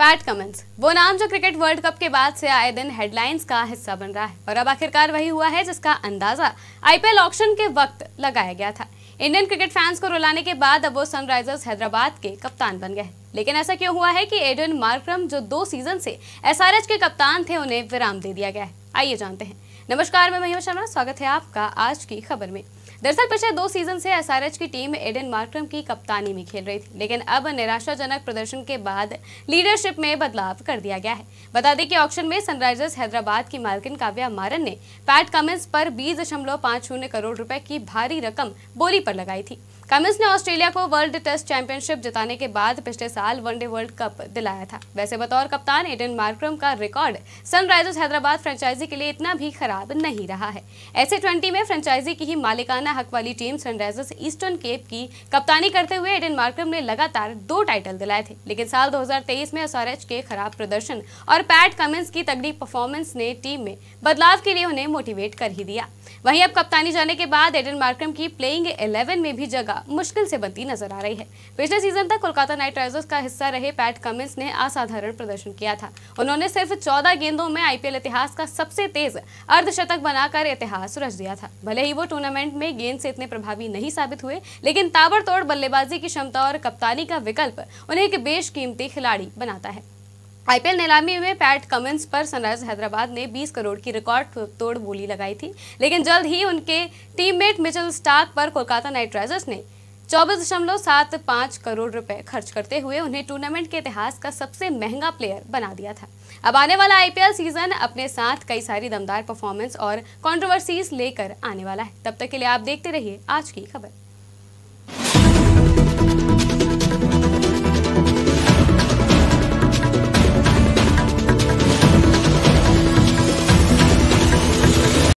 PAT Cummins वो नाम जो क्रिकेट वर्ल्ड कप के बाद से आए दिन हेडलाइंस का हिस्सा बन रहा है और अब आखिरकार वही हुआ है जिसका अंदाजा आईपीएल ऑक्शन के वक्त लगाया गया था इंडियन क्रिकेट फैंस को रुलाने के बाद अब वो सनराइजर्स हैदराबाद के कप्तान बन गए लेकिन ऐसा क्यों हुआ है कि एडन मार्क्रम जो दो सीजन से एसआरएच के कप्तान थे उन्हें विराम दे दिया गया है आइए जानते हैं नमस्कार मैं महिमा शर्मा स्वागत है आपका आज की खबर में दरअसल पिछले दो सीजन से एसआरएच की टीम एडन मार्क्रम की कप्तानी में खेल रही थी लेकिन अब निराशाजनक प्रदर्शन के बाद लीडरशिप में बदलाव कर दिया गया है बता दें कि ऑक्शन में सनराइजर्स हैदराबाद की मालकिन काव्या मारन ने पैट कमिंस पर बीस करोड़ रुपए की भारी रकम बोली पर लगाई थी कमिंस ने ऑस्ट्रेलिया को वर्ल्ड टेस्ट चैंपियनशिप जिताने के बाद पिछले साल वनडे वर्ल्ड कप दिलाया था वैसे बतौर कप्तान एडन मार्क्रम का रिकॉर्ड सनराइजर्स हैदराबाद फ्रेंचाइजी के लिए इतना भी खराब नहीं रहा है ऐसे ट्वेंटी में फ्रेंचाइजी की ही मालिकाना हक वाली टीम सनराइजर्स ईस्टर्न केप की कप्तानी करते हुए एडन मार्क्रम ने लगातार दो टाइटल दिलाए थे लेकिन साल दो में एस के खराब प्रदर्शन और पैट कमिंस की तगड़ी परफॉर्मेंस ने टीम में बदलाव के लिए उन्हें मोटिवेट कर ही दिया वहीं अब कप्तानी जाने के बाद एडन मार्क्रम की प्लेइंग 11 में भी जगह मुश्किल से बनती नजर आ रही है पिछले सीजन तक कोलकाता नाइट राइडर्स का हिस्सा रहे पैट कमिंस ने असाधारण प्रदर्शन किया था उन्होंने सिर्फ चौदह गेंदों में आईपीएल इतिहास का सबसे तेज अर्धशतक बनाकर इतिहास रच दिया था भले ही वो टूर्नामेंट में गेंद से इतने प्रभावी नहीं साबित हुए लेकिन ताबड़तोड़ बल्लेबाजी की क्षमता और कप्तानी का विकल्प उन्हें एक बेशकीमती खिलाड़ी बनाता है आईपीएल नीलामी में पैट कमिंस पर सनराइज हैदराबाद ने 20 करोड़ की रिकॉर्ड तोड़ बोली लगाई थी लेकिन जल्द ही उनके टीममेट मिचेल स्टार्क पर कोलकाता नाइट राइडर्स ने चौबीस दशमलव सात पाँच करोड़ रुपए खर्च करते हुए उन्हें टूर्नामेंट के इतिहास का सबसे महंगा प्लेयर बना दिया था अब आने वाला आईपीएल सीजन अपने साथ कई सारी दमदार परफॉर्मेंस और कॉन्ट्रोवर्सीज लेकर आने वाला है तब तक के लिए आप देखते रहिए आज की खबर